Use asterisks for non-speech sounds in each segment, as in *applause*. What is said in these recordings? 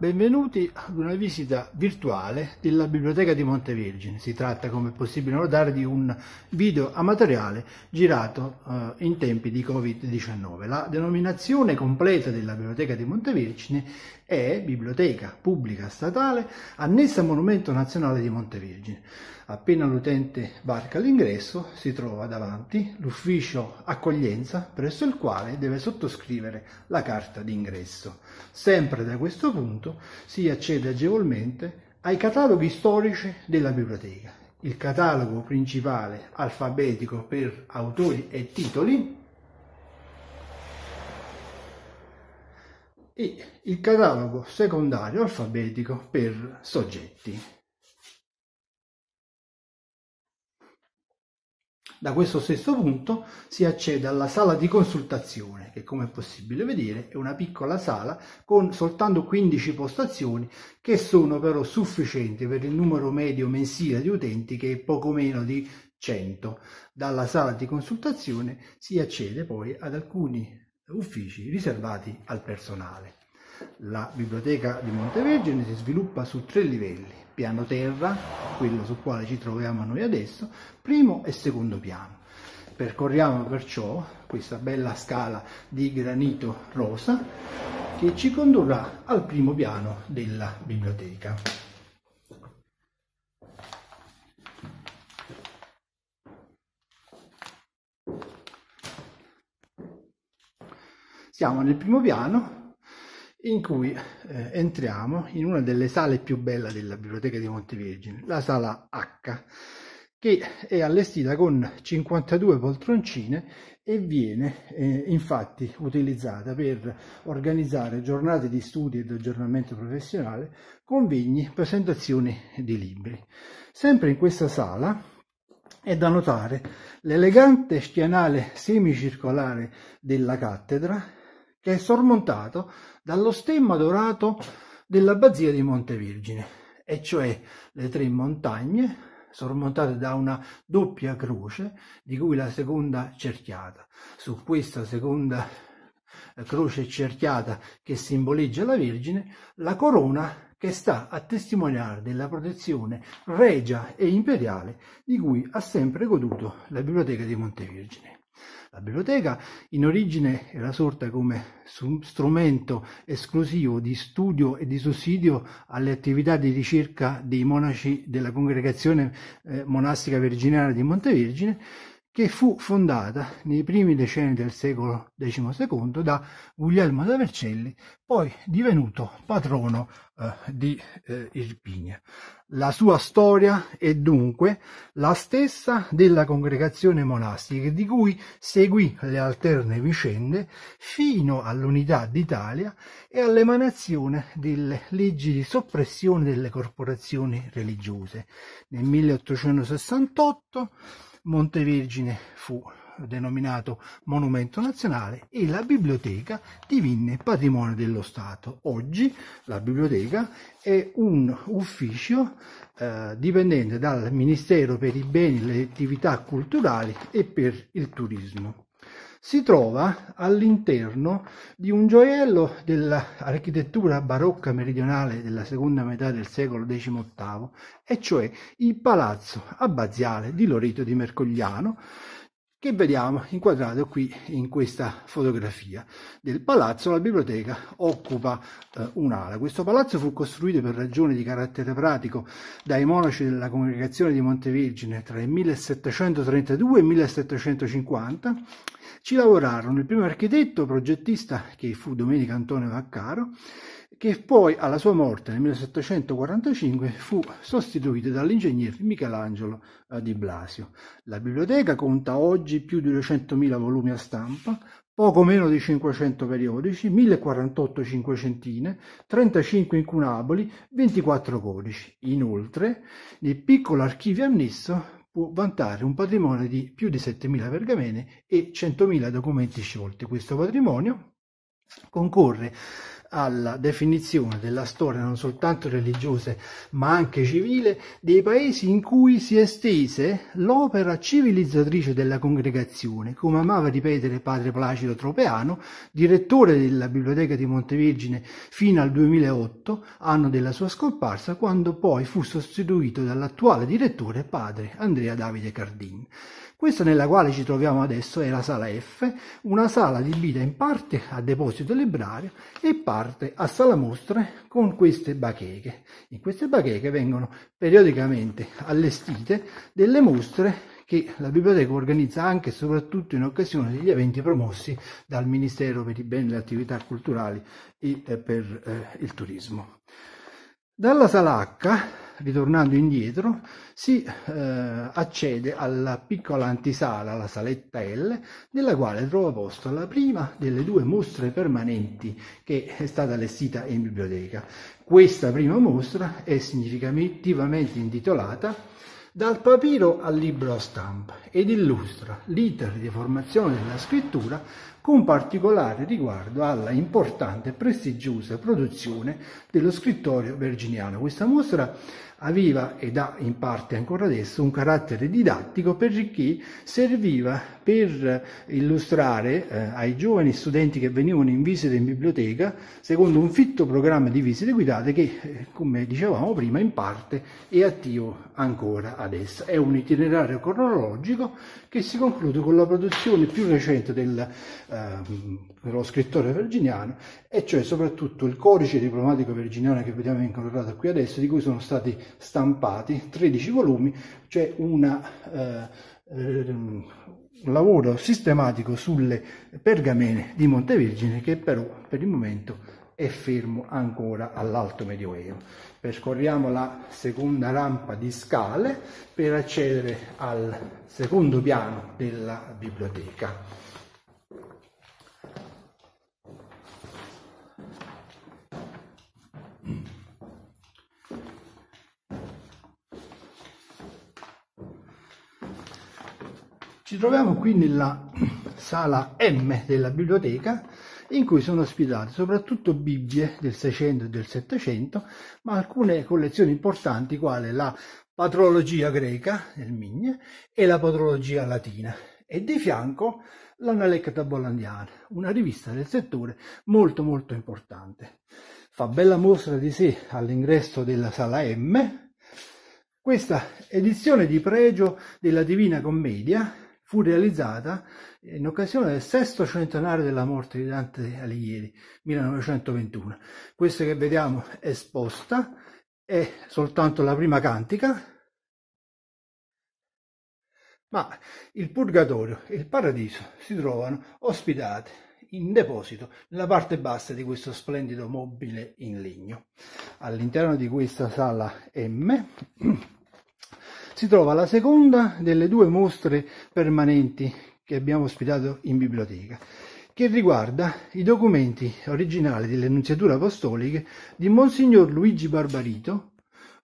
Benvenuti ad una visita virtuale della Biblioteca di Montevergine. Si tratta, come è possibile notare, di un video amatoriale girato eh, in tempi di Covid-19. La denominazione completa della Biblioteca di Montevergine è Biblioteca Pubblica Statale Annessa Monumento Nazionale di Montevergine. Appena l'utente barca l'ingresso si trova davanti l'ufficio accoglienza presso il quale deve sottoscrivere la carta d'ingresso. Sempre da questo punto si accede agevolmente ai cataloghi storici della biblioteca. Il catalogo principale alfabetico per autori e titoli e il catalogo secondario alfabetico per soggetti. Da questo stesso punto si accede alla sala di consultazione, che come è possibile vedere è una piccola sala con soltanto 15 postazioni che sono però sufficienti per il numero medio mensile di utenti che è poco meno di 100. Dalla sala di consultazione si accede poi ad alcuni uffici riservati al personale. La biblioteca di Montevergine si sviluppa su tre livelli, piano terra, quello sul quale ci troviamo noi adesso, primo e secondo piano. Percorriamo perciò questa bella scala di granito rosa che ci condurrà al primo piano della biblioteca. Siamo nel primo piano in cui eh, entriamo in una delle sale più belle della biblioteca di Montevergine, la sala H, che è allestita con 52 poltroncine e viene eh, infatti utilizzata per organizzare giornate di studi e di aggiornamento professionale, convegni, presentazioni di libri. Sempre in questa sala è da notare l'elegante schienale semicircolare della cattedra che è sormontato dallo stemma dorato dell'abbazia di Monte Virgine, e cioè le tre montagne sormontate da una doppia croce, di cui la seconda cerchiata. Su questa seconda croce cerchiata che simboleggia la Vergine, la corona che sta a testimoniare della protezione regia e imperiale di cui ha sempre goduto la Biblioteca di Montevergine. La biblioteca in origine era sorta come strumento esclusivo di studio e di sussidio alle attività di ricerca dei monaci della congregazione eh, monastica virginale di Montevergine, che fu fondata nei primi decenni del secolo XII da Guglielmo da Vercelli, poi divenuto patrono eh, di eh, Irpinia. La sua storia è dunque la stessa della congregazione monastica di cui seguì le alterne vicende fino all'unità d'Italia e all'emanazione delle leggi di soppressione delle corporazioni religiose. Nel 1868 Montevergine fu denominato Monumento Nazionale e la biblioteca divenne patrimonio dello Stato. Oggi la biblioteca è un ufficio eh, dipendente dal Ministero per i beni e le attività culturali e per il turismo. Si trova all'interno di un gioiello dell'architettura barocca meridionale della seconda metà del secolo XVIII, e cioè il palazzo abbaziale di Loreto di Mercogliano, che vediamo inquadrato qui in questa fotografia del palazzo. La biblioteca occupa eh, un'ala. Questo palazzo fu costruito per ragioni di carattere pratico dai monaci della congregazione di Montevergine tra il 1732 e il 1750. Ci lavorarono il primo architetto progettista che fu Domenico Antonio Vaccaro che poi alla sua morte nel 1745 fu sostituito dall'ingegnere Michelangelo eh, di Blasio. La biblioteca conta oggi più di 200.000 volumi a stampa, poco meno di 500 periodici, 1048 cinquecentine, 35 incunaboli, 24 codici. Inoltre, nel piccolo archivio annesso può vantare un patrimonio di più di 7.000 pergamene e 100.000 documenti sciolti. Questo patrimonio concorre alla definizione della storia non soltanto religiosa ma anche civile dei paesi in cui si estese l'opera civilizzatrice della congregazione, come amava ripetere padre Placido Tropeano, direttore della biblioteca di Montevergine fino al 2008, anno della sua scomparsa, quando poi fu sostituito dall'attuale direttore padre Andrea Davide Cardin. Questa nella quale ci troviamo adesso è la sala F, una sala adibita in parte a deposito librario e parte a sala mostre con queste bacheche. In queste bacheche vengono periodicamente allestite delle mostre che la biblioteca organizza anche e soprattutto in occasione degli eventi promossi dal Ministero per i beni, e le attività culturali e eh, per eh, il turismo. Dalla sala H ritornando indietro, si eh, accede alla piccola antisala, la saletta L, nella quale trova posto la prima delle due mostre permanenti che è stata allestita in biblioteca. Questa prima mostra è significativamente intitolata dal papiro al libro a stampa ed illustra l'iter di formazione della scrittura con particolare riguardo alla importante e prestigiosa produzione dello scrittorio virginiano. Questa mostra aveva ed ha in parte ancora adesso un carattere didattico perché serviva per illustrare eh, ai giovani studenti che venivano in visita in biblioteca, secondo un fitto programma di visite guidate che, eh, come dicevamo prima, in parte è attivo ancora adesso. È un itinerario cronologico che si conclude con la produzione più recente del, eh, dello scrittore virginiano, e cioè soprattutto il codice diplomatico virginiano che vediamo incontrato qui adesso, di cui sono stati stampati, 13 volumi, cioè una, eh, ehm, un lavoro sistematico sulle pergamene di Montevergine che però per il momento è fermo ancora all'alto medioevo. Percorriamo la seconda rampa di scale per accedere al secondo piano della biblioteca. Ci troviamo qui nella sala M della biblioteca in cui sono ospitate soprattutto Bibbie del 600 e del 700, ma alcune collezioni importanti quali la patrologia greca, il Migne, e la patrologia latina, e di fianco l'Analecta Bollandiana, una rivista del settore molto molto importante. Fa bella mostra di sé all'ingresso della sala M, questa edizione di pregio della Divina Commedia, fu realizzata in occasione del sesto centenario della morte di Dante Alighieri, 1921. Questa che vediamo esposta è soltanto la prima cantica, ma il purgatorio e il paradiso si trovano ospitate in deposito nella parte bassa di questo splendido mobile in legno. All'interno di questa sala M *clears throat* si trova la seconda delle due mostre permanenti che abbiamo ospitato in biblioteca, che riguarda i documenti originali delle Annunziature Apostoliche di Monsignor Luigi Barbarito,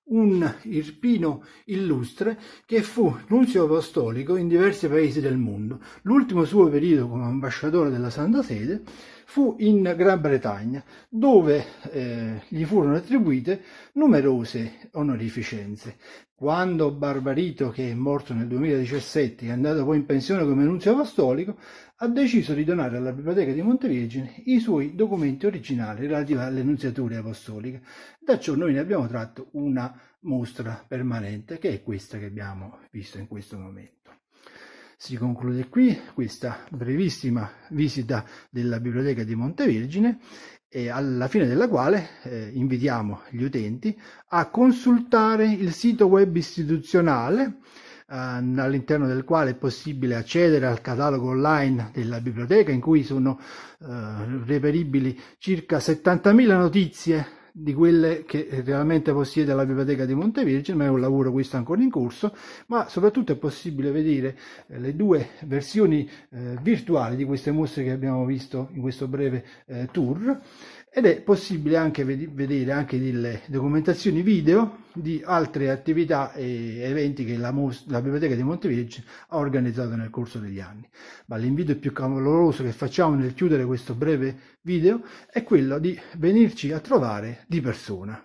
un irpino illustre che fu nunzio apostolico in diversi paesi del mondo. L'ultimo suo periodo come ambasciatore della Santa Sede fu in Gran Bretagna, dove eh, gli furono attribuite numerose onorificenze. Quando Barbarito, che è morto nel 2017, è andato poi in pensione come nunzio apostolico, ha deciso di donare alla Biblioteca di Montevergine i suoi documenti originali relativi alle nunziature apostoliche. Da ciò noi ne abbiamo tratto una mostra permanente, che è questa che abbiamo visto in questo momento. Si conclude qui questa brevissima visita della Biblioteca di Montevergine e alla fine della quale eh, invitiamo gli utenti a consultare il sito web istituzionale Ehm, all'interno del quale è possibile accedere al catalogo online della biblioteca in cui sono eh, reperibili circa 70.000 notizie di quelle che realmente possiede la biblioteca di Montevirgine, ma è un lavoro questo ancora in corso, ma soprattutto è possibile vedere eh, le due versioni eh, virtuali di queste mostre che abbiamo visto in questo breve eh, tour ed è possibile anche vedere anche delle documentazioni video di altre attività e eventi che la, la Biblioteca di Montevideo ha organizzato nel corso degli anni. Ma l'invito più caloroso che facciamo nel chiudere questo breve video è quello di venirci a trovare di persona.